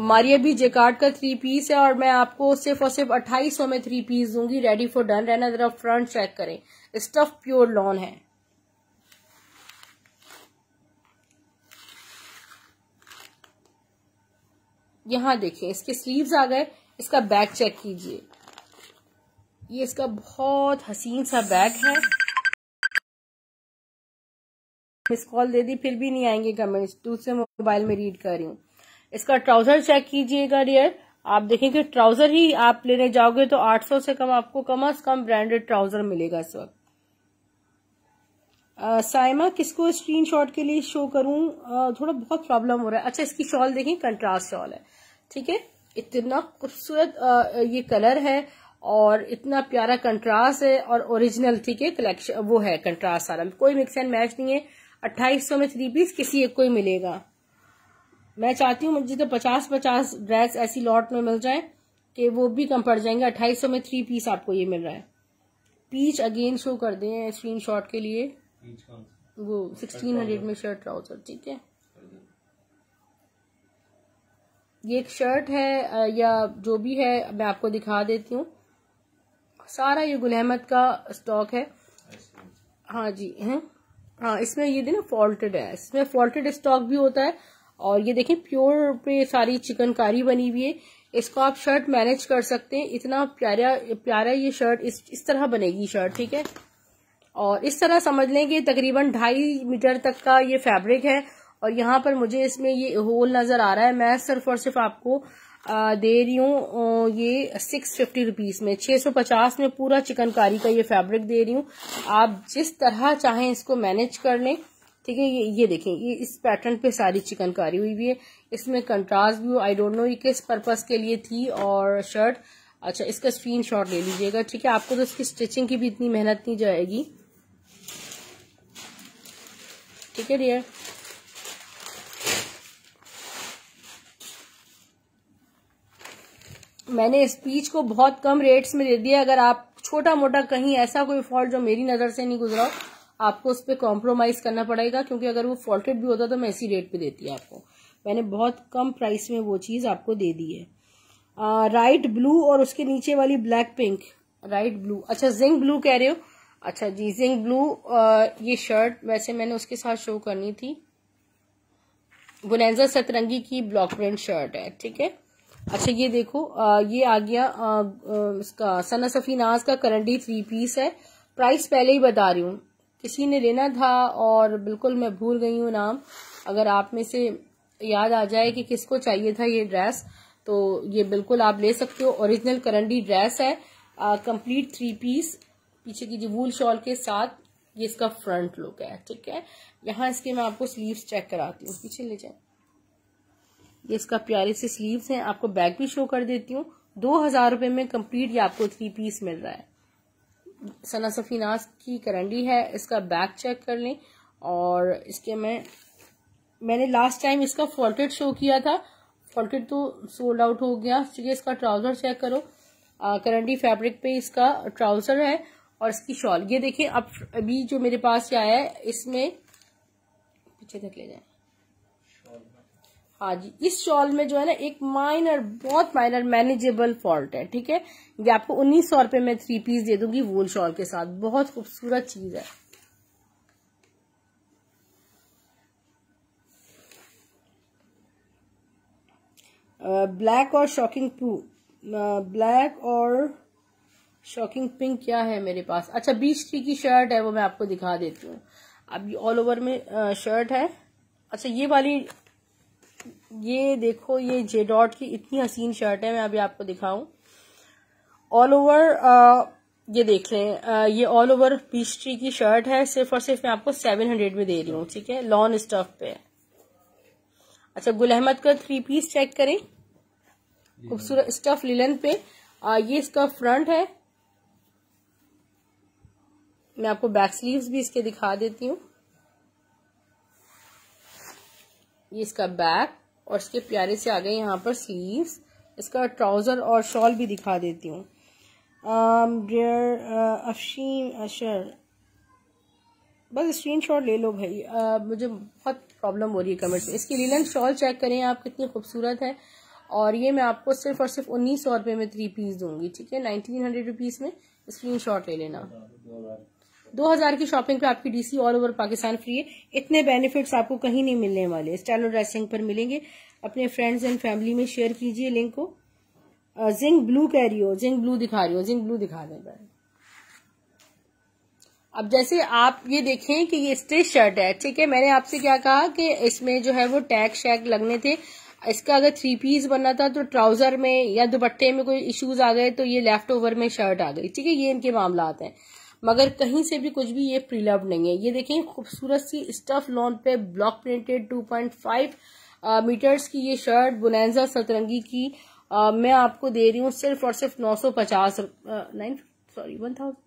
मारिया भी जेकार्ड का थ्री पीस है और मैं आपको सिर्फ और सिर्फ अट्ठाईस में थ्री पीस दूंगी रेडी फॉर डन रहना जरा फ्रंट चेक करें स्टफ प्योर लॉन है यहां देखें इसके स्लीव्स आ गए इसका बैग चेक कीजिए ये इसका बहुत हसीन सा बैग है मिस कॉल दे दी फिर भी नहीं आएंगे कमेंट्स दूसरे मोबाइल में रीड कर रही हूँ इसका ट्राउजर चेक कीजिएगा डियर आप देखेंगे ट्राउजर ही आप लेने जाओगे तो 800 से कम आपको कम अज कम ब्रांडेड ट्राउजर मिलेगा इस वक्त साइमा किसको स्क्रीनशॉट के लिए शो करूं आ, थोड़ा बहुत प्रॉब्लम हो रहा है अच्छा इसकी शॉल देखें कंट्रास्ट शॉल है ठीक है इतना खूबसूरत ये कलर है और इतना प्यारा कंट्रास्ट है और ओरिजिनल ठीक है कलेक्शन वो है कंट्रास्ट सारा कोई मिक्स एंड मैच नहीं है अट्ठाईस सौ में थ्री पीस किसी एक को ही मिलेगा मैं चाहती हूँ मुझे तो पचास पचास ड्रेस ऐसी लॉट में मिल जाए कि वो भी कम पड़ जाएंगे अट्ठाईस सौ में थ्री पीस आपको ये मिल रहा है पीच अगेन शो कर दें स्क्रीन शॉट के लिए वो सिक्सटीन हंड्रेड में शर्ट ट्राउजर ठीक है ये एक शर्ट है या जो भी है मैं आपको दिखा देती हूँ सारा ये गुलहमद का स्टॉक है हाँ जी हाँ इसमें ये देना फॉल्टेड है इसमें फॉल्टेड स्टॉक भी होता है और ये देखें प्योर पे सारी चिकनकारी बनी हुई है इसको आप शर्ट मैनेज कर सकते हैं इतना प्यारा प्यारा ये शर्ट इस इस तरह बनेगी शर्ट ठीक है और इस तरह समझ लें कि तकरीबन ढाई मीटर तक का ये फैब्रिक है और यहाँ पर मुझे इसमें ये होल नज़र आ रहा है मैं सिर्फ और सिर्फ आपको दे रही हूँ ये सिक्स फिफ्टी रुपीज़ में छः सौ पचास में पूरा चिकनकारी का ये फैब्रिक दे रही हूँ आप जिस तरह चाहें इसको मैनेज कर लें ठीक है ये ये देखें ये इस पैटर्न पे सारी चिकनकारी हुई हुई है इसमें कंट्रास्ट भी आई डोंट नो ये किस पर्पज के लिए थी और शर्ट अच्छा इसका स्क्रीन शॉट ले लीजिएगा ठीक है आपको तो इसकी स्टिचिंग की भी इतनी मेहनत नहीं जाएगी ठीक है डियर मैंने इस पीच को बहुत कम रेट्स में दे दिया अगर आप छोटा मोटा कहीं ऐसा कोई फॉल्ट जो मेरी नज़र से नहीं गुजरा हो आपको उस पर कॉम्प्रोमाइज़ करना पड़ेगा क्योंकि अगर वो फॉल्टेड भी होता तो मैं इसी रेट पे देती आपको मैंने बहुत कम प्राइस में वो चीज़ आपको दे दी है आ, राइट ब्लू और उसके नीचे वाली ब्लैक पिंक राइट ब्लू अच्छा जिंक ब्लू कह रहे हो अच्छा जी जिंक ब्लू आ, ये शर्ट वैसे मैंने उसके साथ शो करनी थी बुनैजा सतरंगी की ब्लॉक प्रिंट शर्ट है ठीक है अच्छा ये देखो आ, ये आ गया आ, आ, इसका सना सफी नाज का करंडी थ्री पीस है प्राइस पहले ही बता रही हूँ किसी ने लेना था और बिल्कुल मैं भूल गई हूँ नाम अगर आप में से याद आ जाए कि किसको चाहिए था ये ड्रेस तो ये बिल्कुल आप ले सकते हो ओरिजिनल करंडी ड्रेस है कंप्लीट थ्री पीस पीछे की जो वूल शॉल के साथ ये इसका फ्रंट लुक है ठीक है यहाँ इसके मैं आपको स्लीव्स चेक कराती हूँ पीछे ले जाए ये इसका प्यारे से स्लीव्स हैं आपको बैग भी शो कर देती हूँ दो हजार रुपये में कंप्लीट ये आपको थ्री पीस मिल रहा है सना सफीनास की करंडी है इसका बैक चेक कर लें और इसके मैं मैंने लास्ट टाइम इसका फॉल्टेड शो किया था फॉल्टेड तो सोल्ड आउट हो गया चलिए इसका ट्राउजर चेक करो करंडी फैब्रिक पे इसका ट्राउजर है और इसकी शॉल ये देखें अब अभी जो मेरे पास आया है इसमें पीछे तक ले जाए हाँ जी इस शॉल में जो है ना एक माइनर बहुत माइनर मैनेजेबल फॉल्ट है ठीक है ये आपको उन्नीस सौ रुपये में थ्री पीस दे दूंगी वोल शॉल के साथ बहुत खूबसूरत चीज है ब्लैक और शॉकिंग ब्लैक और शॉकिंग पिंक क्या है मेरे पास अच्छा बीच थ्री की शर्ट है वो मैं आपको दिखा देती हूँ अब ये ऑल ओवर में शर्ट है अच्छा ये वाली ये देखो ये जे डॉट की इतनी हसीन शर्ट है मैं अभी आपको दिखाऊं ऑल ओवर ये देख लें ये ऑल ओवर पीस्ट्री की शर्ट है सिर्फ और सिर्फ मैं आपको सेवन हंड्रेड में दे रही हूँ ठीक है लॉन स्टफ पे अच्छा गुल अहमद का थ्री पीस चेक करें खूबसूरत स्टफ लिलन पे आ, ये इसका फ्रंट है मैं आपको बैक स्लीव्स भी इसके दिखा देती हूँ ये इसका बैक और इसके प्यारे से आ गए यहाँ पर स्लीव्स इसका ट्राउज़र और शॉल भी दिखा देती हूँ डियर अफशीम अशर बस स्क्रीनशॉट ले लो भाई आ, uh, मुझे बहुत प्रॉब्लम हो रही है कमेंट्स में इसकी लीलन शॉल चेक करें आप कितनी खूबसूरत है और ये मैं आपको सिर्फ और सिर्फ उन्नीस सौ रुपये में थ्री पीस दूंगी ठीक है नाइनटीन हंड्रेड रुपीज़ में स्क्रीन शॉट ले लेना दो हजार की शॉपिंग पे आपकी DC all over Pakistan free है इतने बेनिफिट्स आपको कहीं नहीं मिलने वाले स्टाइलो ड्रेसिंग पर मिलेंगे अपने फ्रेंड्स एंड फैमिली में शेयर कीजिए लिंक को जिंक ब्लू कह रही हो जिंक ब्लू दिखा रही हो जिंक ब्लू दिखा दें अब जैसे आप ये देखें कि ये स्ट्रेच शर्ट है ठीक है मैंने आपसे क्या कहा कि इसमें जो है वो टैग शैग लगने थे इसका अगर थ्री पीस बनना था तो ट्राउजर में या दुपट्टे में कोई इश्यूज आ गए तो ये लेफ्ट ओवर में शर्ट आ गई ठीक है ये इनके मामला आते हैं मगर कहीं से भी कुछ भी ये प्रीलव नहीं है ये देखें खूबसूरत सी स्टफ लॉन पे ब्लॉक प्रिंटेड 2.5 मीटर्स की ये शर्ट बुनैजा सतरंगी की आ, मैं आपको दे रही हूँ सिर्फ और सिर्फ नौ सौ पचास nine sorry one thousand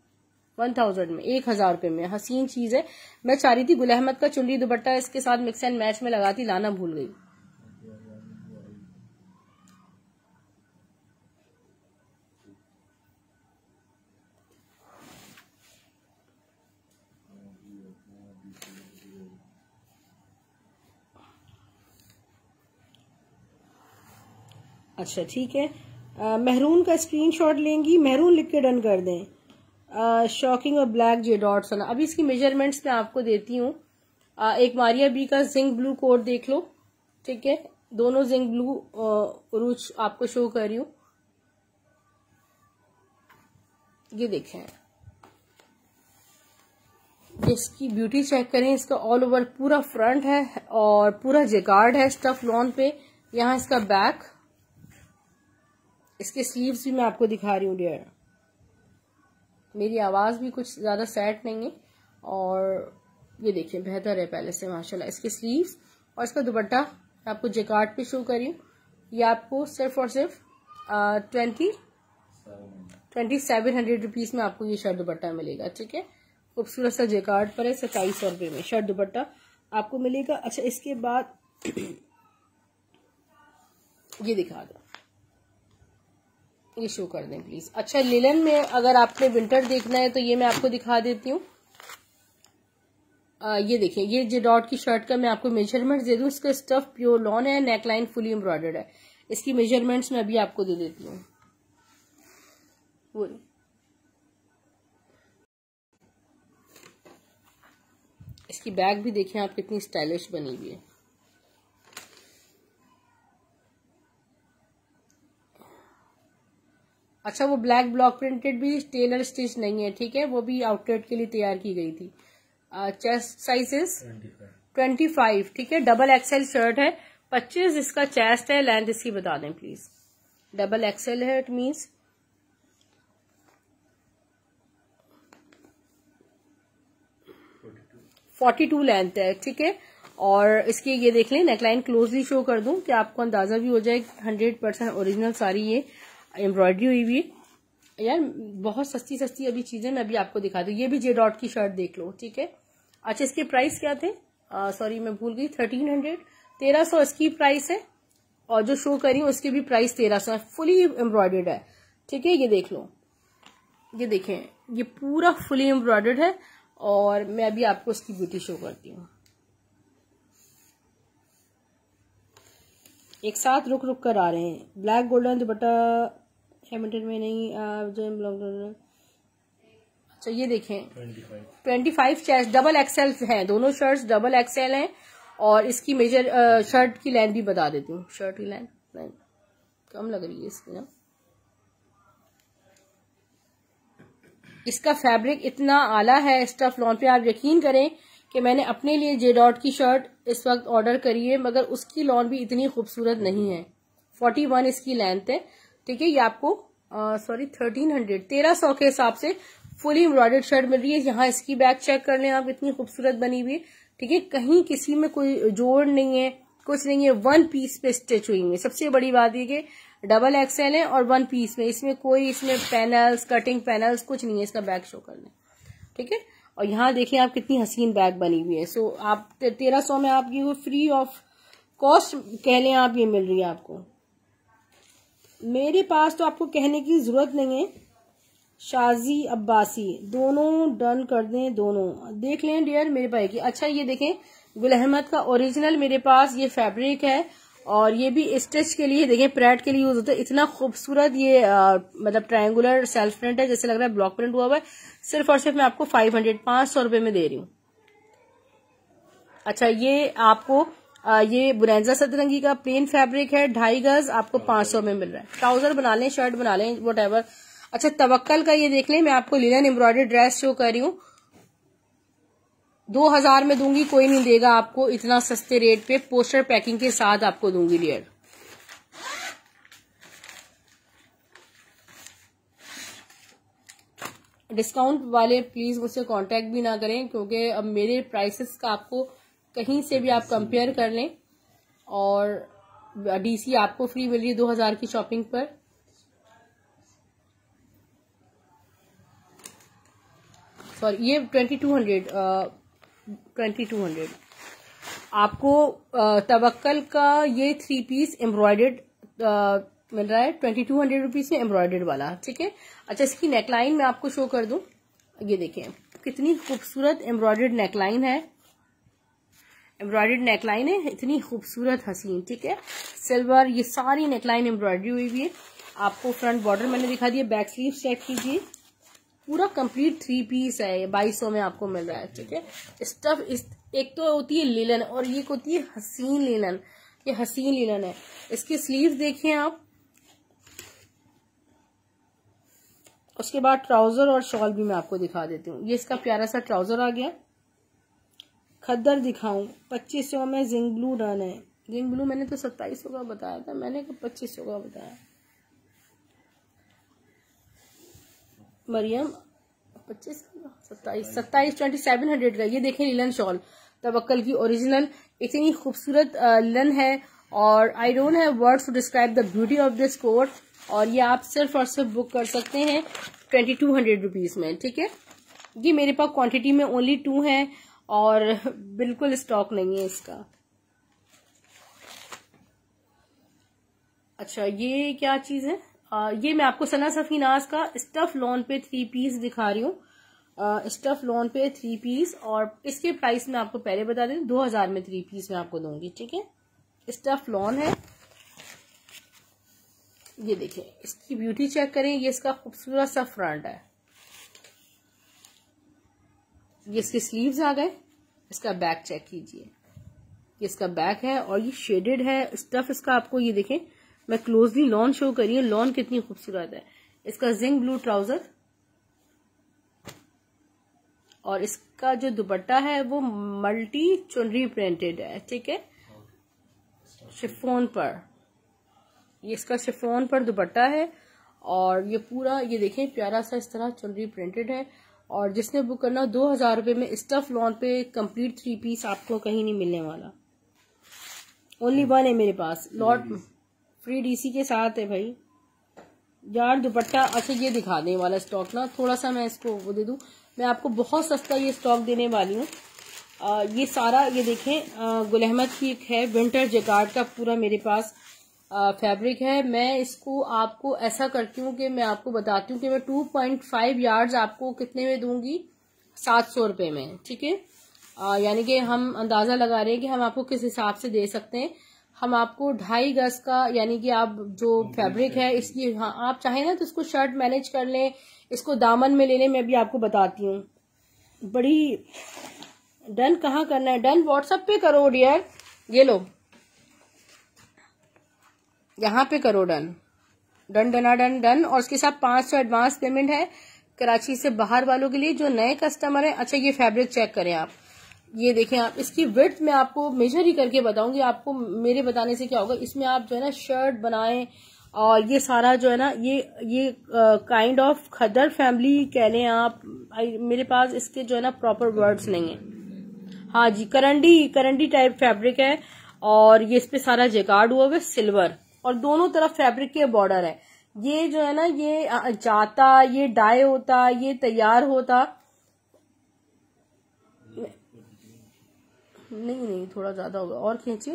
one thousand में एक हजार रुपये में हसीन चीज़ है मैं चाह रही थी गुल अहमद का चुनरी दुपट्टा इसके साथ मिक्स एंड मैच में लगाती लाना भूल गई अच्छा ठीक है मेहरून का का स्क्रीनशॉट लेंगी मेहरून लिख के डन कर दें शॉकिंग और ब्लैक जे डॉट्स वाला अभी इसकी मेजरमेंट्स मैं आपको देती हूँ एक मारिया बी का जिंक ब्लू कोड देख लो ठीक है दोनों जिंक ब्लू रूच आपको शो कर रही हूँ ये देखें इसकी ब्यूटी चेक करें इसका ऑल ओवर पूरा फ्रंट है और पूरा जेकार्ड है स्टफ लॉन पे यहाँ इसका बैक इसके स्लीव्स भी मैं आपको दिखा रही हूँ डेयर मेरी आवाज़ भी कुछ ज़्यादा सेट नहीं है और ये देखिए बेहतर है पहले से माशाल्लाह इसके स्लीव्स और इसका दुपट्टा आपको जेकार्ड पे शो करी ये आपको सिर्फ और सिर्फ twenty twenty seven hundred rupees में आपको ये शर्ट दुपट्टा मिलेगा ठीक है खूबसूरत सा जेकार्ड पर है सत्ताईस सौ रुपये में शर्ट दुपट्टा आपको मिलेगा अच्छा इसके बाद ये दिखा दो ये शो कर दें प्लीज अच्छा लिलन में अगर आपने विंटर देखना है तो ये मैं आपको दिखा देती हूँ ये देखिए ये जो डॉट की शर्ट का मैं आपको मेजरमेंट दे दू इसका स्टफ प्योर लॉन है नेक लाइन फुली एम्ब्रॉयडर्ड है इसकी मेजरमेंट्स मैं अभी आपको दे देती हूँ इसकी बैग भी देखें आप कितनी स्टाइलिश बनी हुई है अच्छा वो ब्लैक ब्लॉक प्रिंटेड भी टेलर स्टिच नहीं है ठीक है वो भी आउटलेट के लिए तैयार की गई थी चेस्ट साइजेस ट्वेंटी फाइव ठीक है डबल एक्सएल शर्ट है पच्चीस इसका चेस्ट है लेंथ इसकी बता दें प्लीज डबल एक्सेल है it means forty two length है ठीक है और इसकी ये देख लें नेकलाइन क्लोजली शो कर दूं कि आपको अंदाजा भी हो जाए हंड्रेड परसेंट ओरिजिनल सारी ये एम्ब्रॉयडरी हुई हुई यार बहुत सस्ती सस्ती अभी चीज़ें मैं अभी आपको दिखा दू ये भी जे डॉट की शर्ट देख लो ठीक है अच्छा इसके प्राइस क्या थे सॉरी मैं भूल गई थर्टीन हंड्रेड तेरह सौ इसकी प्राइस है और जो शो करी हूँ उसकी भी प्राइस तेरह सौ है फुली एम्ब्रॉयडर्ड है ठीक है ये देख लो ये देखें ये पूरा फुली एम्ब्रॉयडर्ड है और मैं अभी आपको इसकी ब्यूटी शो करती हूँ एक साथ रुक रुक कर आ रहे हैं ब्लैक गोल्डन दुपट्टा हेमिल्टन में नहीं जो ब्लॉक अच्छा ये देखें twenty five chest double XL हैं दोनों शर्ट्स डबल एक्सएल हैं और इसकी मेजर शर्ट की लेंथ भी बता देती हूँ शर्ट की लेंथ कम लग रही है इसकी ना इसका फैब्रिक इतना आला है स्टफ लॉन पे आप यकीन करें कि मैंने अपने लिए जे डॉट की शर्ट इस वक्त ऑर्डर करी है मगर उसकी लॉन भी इतनी खूबसूरत नहीं है फोर्टी वन इसकी लेंथ है ठीक है ये आपको सॉरी थर्टीन हंड्रेड तेरह सौ के हिसाब से फुली एम्ब्रॉयडर्ड शर्ट मिल रही है यहाँ इसकी बैक चेक कर लें आप इतनी खूबसूरत बनी हुई है ठीक है कहीं किसी में कोई जोड़ नहीं है कुछ नहीं है वन पीस पे स्टिच हुई है सबसे बड़ी बात ये कि डबल एक्सएल है और वन पीस में इसमें कोई इसमें पैनल्स कटिंग पैनल्स कुछ नहीं है इसका बैग शो कर लें ठीक है और यहाँ देखिए आप कितनी हसीन बैग बनी हुई है सो आप तेरह सौ में आपकी वो फ्री ऑफ कॉस्ट कह लें आप ये मिल रही है आपको मेरे पास तो आपको कहने की ज़रूरत नहीं है शाजी अब्बासी दोनों डन कर दें दोनों देख लें डियर मेरे पाए की अच्छा ये देखें गुल अहमद का ओरिजिनल मेरे पास ये फैब्रिक है और ये भी स्टिच के लिए देखें प्रेट के लिए यूज होता है इतना खूबसूरत ये आ, मतलब ट्रायंगुलर सेल्फ प्रिंट है जैसे लग रहा है ब्लॉक प्रिंट हुआ हुआ है सिर्फ और सिर्फ मैं आपको फाइव हंड्रेड पांच सौ रुपए में दे रही हूं अच्छा ये आपको ये बुनैजा सतरंगी का प्लेन फैब्रिक है ढाई गज आपको पांच सौ में मिल रहा है ट्राउजर बना लें शर्ट बना लें वट अच्छा तवक्कल का ये देख लें मैं आपको लिनन एम्ब्रॉयडरी ड्रेस शो कर रही हूं दो हजार में दूंगी कोई नहीं देगा आपको इतना सस्ते रेट पे पोस्टर पैकिंग के साथ आपको दूंगी लेयर डिस्काउंट वाले प्लीज मुझसे कांटेक्ट भी ना करें क्योंकि अब मेरे प्राइसेस का आपको कहीं से भी आप कंपेयर कर लें और डीसी आपको फ्री मिल रही है दो हज़ार की शॉपिंग पर सॉरी ये twenty two hundred twenty two hundred आपको तवक्कल का ये थ्री पीस एम्ब्रॉयडर्ड मिल रहा है ट्वेंटी टू हंड्रेड रुपीज़ में एम्ब्रॉयडर्ड वाला ठीक है अच्छा इसकी नेकलाइन मैं आपको शो कर दूं ये देखें कितनी खूबसूरत एम्ब्रॉयडर्ड नेकलाइन है एम्ब्रॉयडर्ड नेकलाइन है इतनी खूबसूरत हसीन ठीक है सिल्वर ये सारी नेकलाइन एम्ब्रॉयडरी हुई हुई है आपको फ्रंट बॉर्डर मैंने दिखा दिया बैक स्लीव चेक कीजिए पूरा कंप्लीट थ्री पीस है बाईस सौ में आपको मिल रहा है ठीक है स्टफ इस एक तो होती है लीलन और ये होती है हसीन लीलन ये हसीन लीलन है इसके स्लीव देखें आप उसके बाद ट्राउजर और शॉल भी मैं आपको दिखा देती हूँ ये इसका प्यारा सा ट्राउजर आ गया खद्दर दिखाऊं पच्चीस सौ में जिंक ब्लू रन है जिंक ब्लू मैंने तो सत्ताईस सौ का बताया था मैंने कब पच्चीस सौ का बताया मरियम पच्चीस सत्ताईस सत्ताईस ट्वेंटी सेवन हंड्रेड का ये देखें लिलन शॉल तवक्ल की ओरिजिनल इतनी खूबसूरत लन है और I don't have words to describe the beauty of this coat और ये आप सिर्फ और सिर्फ बुक कर सकते हैं ट्वेंटी टू हंड्रेड रुपीज़ में ठीक है ये मेरे पास क्वांटिटी में ओनली टू हैं और बिल्कुल स्टॉक नहीं है इसका अच्छा ये क्या चीज है आ, ये मैं आपको सना सफीनाज का स्टफ लोन पे थ्री पीस दिखा रही हूँ स्टफ लोन पे थ्री पीस और इसके प्राइस में आपको पहले बता दें दो हजार में थ्री पीस मैं आपको दूंगी ठीक है स्टफ लोन है ये देखिए इसकी ब्यूटी चेक करें ये इसका खूबसूरत सा फ्रंट है ये इसके स्लीव्स आ गए इसका बैक चेक कीजिए ये इसका बैक है और ये शेडेड है स्टफ इसका आपको ये देखें मैं क्लोजली लॉन शो करिए लॉन कितनी खूबसूरत है इसका जिंक ब्लू ट्राउजर और इसका जो दुपट्टा है वो मल्टी चुनरी प्रिंटेड है ठीक है शिफोन पर ये इसका शिफोन पर दुपट्टा है और ये पूरा ये देखें प्यारा सा इस तरह चुनरी प्रिंटेड है और जिसने बुक करना दो हजार रुपये में स्टफ लॉन पे कंप्लीट थ्री पीस आपको कहीं नहीं मिलने वाला ओनली वन है मेरे पास लॉट फ्री डीसी के साथ है भाई यार दुपट्टा अच्छा ये दिखा देने वाला स्टॉक ना थोड़ा सा मैं इसको वो दे दू मैं आपको बहुत सस्ता ये स्टॉक देने वाली हूँ ये सारा ये देखें गुल अहमद की एक है विंटर जगार्ड का पूरा मेरे पास फैब्रिक है मैं इसको आपको ऐसा करती हूँ कि मैं आपको बताती हूँ कि मैं टू पॉइंट फाइव यार्ड्स आपको कितने में दूंगी सात सौ रूपये में ठीक है यानी कि हम अंदाज़ा लगा रहे हैं कि हम आपको किस हिसाब से दे सकते हैं हम आपको ढाई गज का यानी कि आप जो फैब्रिक है इसलिए हाँ आप चाहें ना तो इसको शर्ट मैनेज कर लें इसको दामन में ले लें मैं भी आपको बताती हूँ बड़ी डन कहाँ करना है डन व्हाट्सएप पे करो डियर ये लो यहां पे करो डन डन डना डन डन और उसके साथ पांच सौ एडवांस पेमेंट है कराची से बाहर वालों के लिए जो नए कस्टमर है अच्छा ये फैब्रिक चेक करें आप ये देखें आप इसकी विथ में आपको मेजर ही करके बताऊंगी आपको मेरे बताने से क्या होगा इसमें आप जो है ना शर्ट बनाएं और ये सारा जो है ना ये ये काइंड ऑफ खदर फैमिली कह लें आप मेरे पास इसके जो है ना प्रॉपर वर्ड्स नहीं है हाँ जी करंडी करंडी टाइप फैब्रिक है और ये इस पे सारा जेकार्ड हुआ हुआ सिल्वर और दोनों तरफ फैब्रिक के बॉर्डर है ये जो है ना ये जाता ये डाई होता ये तैयार होता नहीं नहीं थोड़ा ज्यादा होगा और खींचिए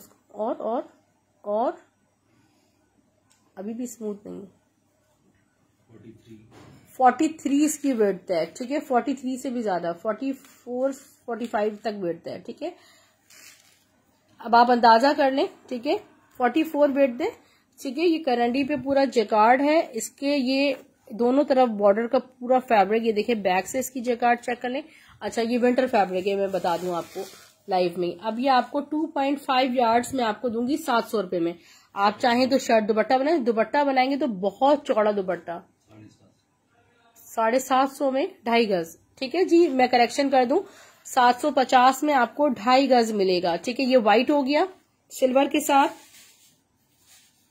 उसको और और और अभी भी स्मूथ नहीं फोर्टी थ्री इसकी बैठता है ठीक है फोर्टी थ्री से भी ज्यादा फोर्टी फोर फोर्टी फाइव तक बैठता है ठीक है अब आप अंदाजा कर लें ठीक है फोर्टी फोर वेट दें ठीक है ये करंडी पे पूरा जकार्ड है इसके ये दोनों तरफ बॉर्डर का पूरा फैब्रिक ये देखिए बैक से इसकी जकार्ड चेक कर लें अच्छा ये विंटर फैब्रिक है मैं बता दूं आपको लाइव में अब ये आपको 2.5 यार्ड्स में आपको दूंगी सात सौ रूपये में आप चाहें तो शर्ट दुपट्टा बनाए दुपट्टा बनाएंगे तो बहुत चौड़ा दुपट्टा साढ़े सात सौ में ढाई गज ठीक है जी मैं करेक्शन कर दूं सात सौ पचास में आपको ढाई गज मिलेगा ठीक है ये व्हाइट हो गया सिल्वर के साथ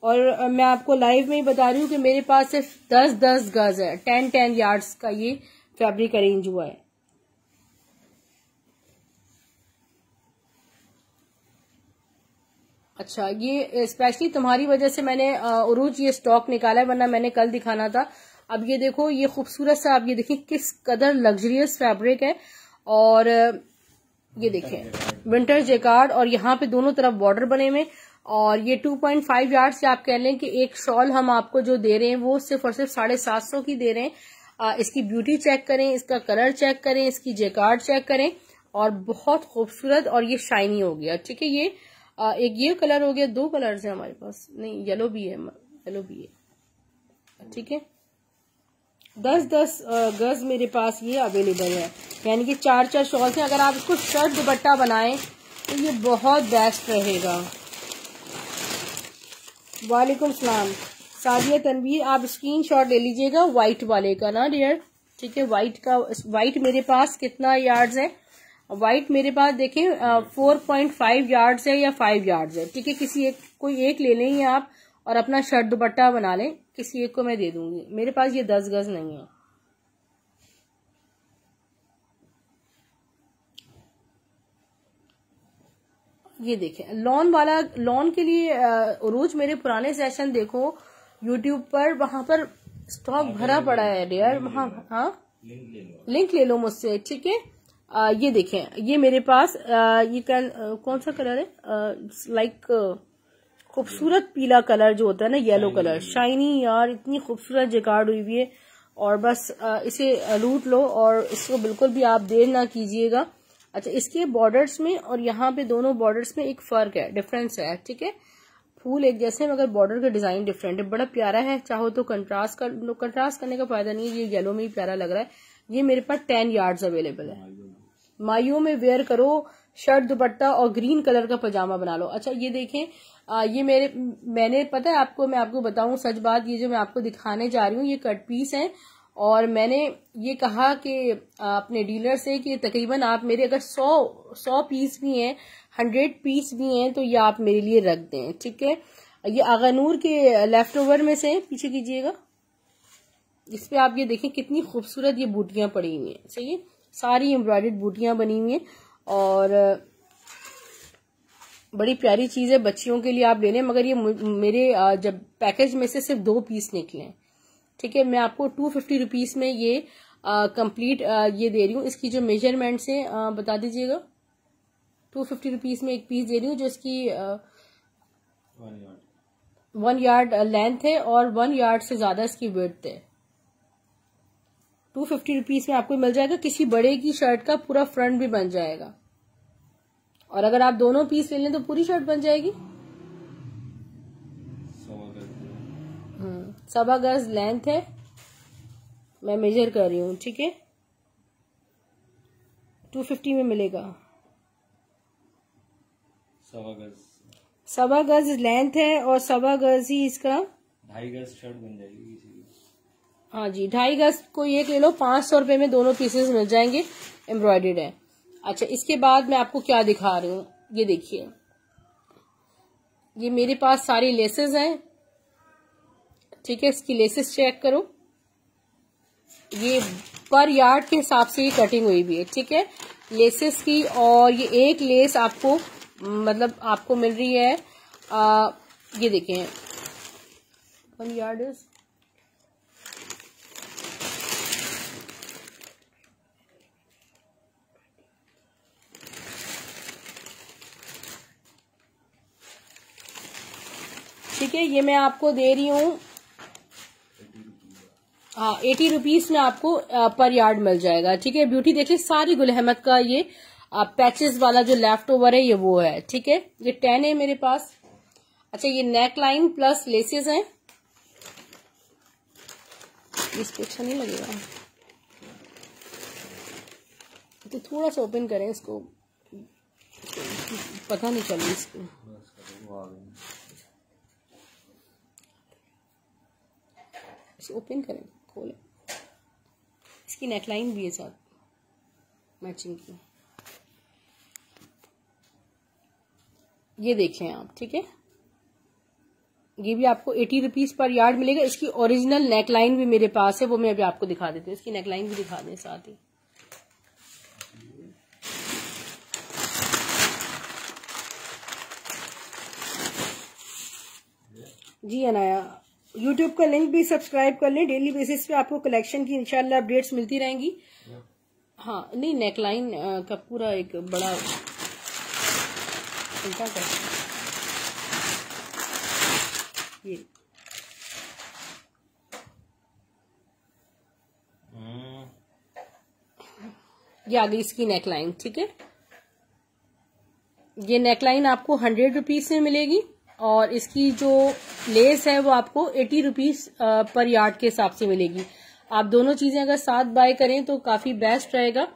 और मैं आपको लाइव में ही बता रही हूँ कि मेरे पास सिर्फ दस दस गज है टेन टेन यार्ड्स का ये फैब्रिक अरेंज हुआ है अच्छा ये स्पेशली तुम्हारी वजह से मैंने उरूज ये स्टॉक निकाला है वरना मैंने कल दिखाना था अब ये देखो ये खूबसूरत सा आप ये देखें किस कदर लग्जरियस फैब्रिक है और ये देखें विंटर जेकार्ड और यहाँ पे दोनों तरफ बॉर्डर बने हुए और ये 2.5 यार्ड्स से आप कह लें कि एक शॉल हम आपको जो दे रहे हैं वो सिर्फ और सिर्फ साढ़े सात सौ की दे रहे हैं आ, इसकी ब्यूटी चेक करें इसका कलर चेक करें इसकी जेकार्ड चेक करें और बहुत खूबसूरत और ये शाइनी हो गया ठीक है ये आ, एक ये कलर हो गया दो कलर्स हैं हमारे पास नहीं येलो भी है येलो भी है ठीक है दस दस गज मेरे पास ये अवेलेबल है यानी कि चार चार शॉल्स हैं अगर आप इसको शर्ट दुपट्टा बनाएं तो ये बहुत बेस्ट रहेगा वालेकुम सलाम सादिया तनवीर आप स्क्रीन शॉट ले लीजिएगा वाइट वाले का ना डियर ठीक है वाइट का वाइट मेरे पास कितना यार्ड्स है वाइट मेरे पास देखें फोर पॉइंट फाइव यार्ड्स है या फाइव यार्ड्स है ठीक है किसी एक कोई एक ले लें आप और अपना शर्ट दुपट्टा बना लें किसी एक को मैं दे दूंगी मेरे पास ये दस गज नहीं है ये देखें लोन वाला लोन के लिए रोज मेरे पुराने सेशन देखो यूट्यूब पर वहां पर स्टॉक हाँ, भरा पड़ा है डेयर वहां हाँ लिंक हाँ? ले लो मुझसे ठीक है ये देखें ये मेरे पास आ, ये कैन कौन सा कलर है लाइक खूबसूरत पीला कलर जो होता है ना येलो कलर शाइनी यार इतनी खूबसूरत जगाड़ हुई हुई है और बस आ, इसे लूट लो और इसको बिल्कुल भी आप देर ना कीजिएगा अच्छा इसके बॉर्डर्स में और यहाँ पे दोनों बॉर्डर्स में एक फर्क है डिफरेंस है ठीक है फूल एक जैसे है मगर बॉर्डर का डिजाइन डिफरेंट है बड़ा प्यारा है चाहो तो कंट्रास्ट कर कंट्रास्ट करने का फायदा नहीं है ये येलो में ही प्यारा लग रहा है ये मेरे पास टेन यार्ड्स अवेलेबल है माइयों में वेयर करो शर्ट दुपट्टा और ग्रीन कलर का पजामा बना लो अच्छा ये देखें आ, ये मेरे मैंने पता है आपको मैं आपको बताऊं सच बात ये जो मैं आपको दिखाने जा रही हूँ ये कट पीस है और मैंने ये कहा कि अपने डीलर से कि तकरीबन आप मेरे अगर सौ सौ पीस भी हैं हंड्रेड पीस भी हैं तो ये आप मेरे लिए रख दें ठीक है ये आगानूर के लेफ्ट ओवर में से पीछे कीजिएगा इस पर आप ये देखें कितनी खूबसूरत ये बूटियाँ पड़ी हुई हैं सही है सारी एम्ब्रॉयड बूटियाँ बनी हुई हैं और बड़ी प्यारी चीज़ है बच्चियों के लिए आप ले मगर ये मेरे जब पैकेज में से सिर्फ दो पीस निकले हैं ठीक है मैं आपको टू फिफ्टी रुपीज़ में ये कंप्लीट ये दे रही हूँ इसकी जो मेजरमेंट से आ, बता दीजिएगा टू फिफ्टी रुपीज़ में एक पीस दे रही हूँ जो इसकी वन यार्ड लेंथ है और वन यार्ड से ज़्यादा इसकी वेथ है टू फिफ्टी रुपीज़ में आपको मिल जाएगा किसी बड़े की शर्ट का पूरा फ्रंट भी बन जाएगा और अगर आप दोनों पीस ले लें तो पूरी शर्ट बन जाएगी सवा गज लेंथ है मैं मेजर कर रही हूँ ठीक है टू फिफ्टी में मिलेगा सवा गज सवा गज लेंथ है और सवा गज ही इसका ढाई गज शर्ट बन जाएगी हाँ जी ढाई गज को ये ले लो पांच सौ रूपये में दोनों पीसेस मिल जाएंगे एम्ब्रॉयडेड है अच्छा इसके बाद मैं आपको क्या दिखा रही हूँ ये देखिए ये मेरे पास सारी लेसेस हैं ठीक है इसकी लेसेस चेक करो ये पर यार्ड के हिसाब से ये कटिंग हुई भी है ठीक है लेसेस की और ये एक लेस आपको मतलब आपको मिल रही है आ, ये देखें वन यार्ड इज ठीक है ये मैं आपको दे रही हूं एटी रुपीज में आपको आ, पर यार्ड मिल जाएगा ठीक है ब्यूटी देखिए सारी गुल अहमद का ये पैचेस वाला जो लेफ्ट ओवर है ये वो है ठीक है ये टेन है मेरे पास अच्छा ये नेक लाइन प्लस लेसेस हैं इस पे अच्छा नहीं लगेगा तो थोड़ा सा ओपन करें इसको पता नहीं चल इसको ओपन करें खोलें इसकी नेकलाइन भी है साथ मैचिंग की ये देखें आप ठीक है ये भी आपको एटी रुपीज पर यार्ड मिलेगा इसकी ओरिजिनल नेकलाइन भी मेरे पास है वो मैं अभी आपको दिखा देती हूँ इसकी नेकलाइन भी दिखा दें साथ ही जी अनाया यूट्यूब का लिंक भी सब्सक्राइब कर लें डेली बेसिस पे आपको कलेक्शन की इंशाल्लाह अपडेट्स मिलती रहेंगी हाँ नहीं नेकलाइन का पूरा एक बड़ा उल्टा कर ये hmm. ये आ गई इसकी नेकलाइन ठीक है ये नेकलाइन आपको हंड्रेड रुपीज में मिलेगी और इसकी जो लेस है वो आपको एटी रुपीज पर यार्ड के हिसाब से मिलेगी आप दोनों चीजें अगर साथ बाय करें तो काफी बेस्ट रहेगा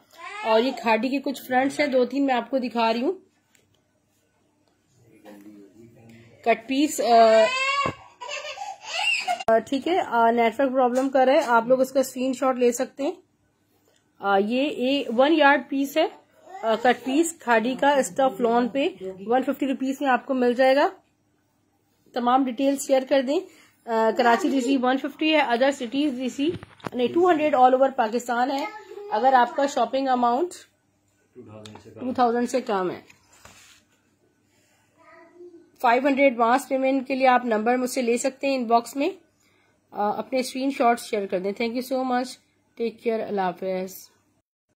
और ये खाडी के कुछ फ्रंट्स हैं दो तीन मैं आपको दिखा रही हूँ कट पीस ठीक है नेटवर्क प्रॉब्लम कर रहा है आप लोग इसका स्क्रीनशॉट ले सकते हैं आ, ये ए, वन यार्ड पीस है आ, कट पीस खाडी का स्टफ लॉन पे वन फिफ्टी रुपीज में आपको मिल जाएगा तमाम डिटेल शेयर कर दें कराची डीसी 150 है अदर सिटीज डीसी नहीं 200 ऑल ओवर पाकिस्तान है अगर आपका शॉपिंग अमाउंट 2000 से कम है 500 एडवांस पेमेंट के लिए आप नंबर मुझसे ले सकते हैं इनबॉक्स में आ, अपने शॉट शेयर कर दें thank you so much take care अल्लाह हाफिज़